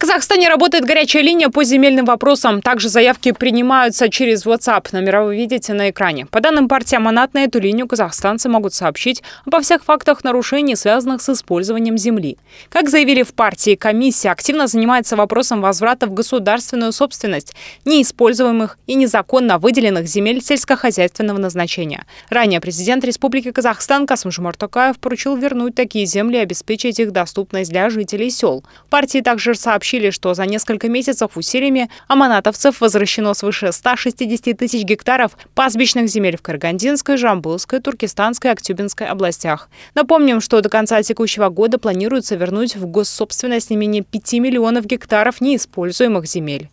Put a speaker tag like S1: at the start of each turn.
S1: В Казахстане работает горячая линия по земельным вопросам. Также заявки принимаются через WhatsApp. Номера вы видите на экране. По данным партии Аманат, на эту линию казахстанцы могут сообщить обо всех фактах нарушений, связанных с использованием земли. Как заявили в партии, комиссия активно занимается вопросом возврата в государственную собственность неиспользуемых и незаконно выделенных земель сельскохозяйственного назначения. Ранее президент Республики Казахстан Касымжумар Токаев поручил вернуть такие земли и обеспечить их доступность для жителей сел. Партии также сообщили, сообщили, что за несколько месяцев усилиями аманатовцев возвращено свыше 160 тысяч гектаров пастбищных земель в Карагандинской, Жамбылской, Туркестанской и Актюбинской областях. Напомним, что до конца текущего года планируется вернуть в госсобственность не менее 5 миллионов гектаров неиспользуемых земель.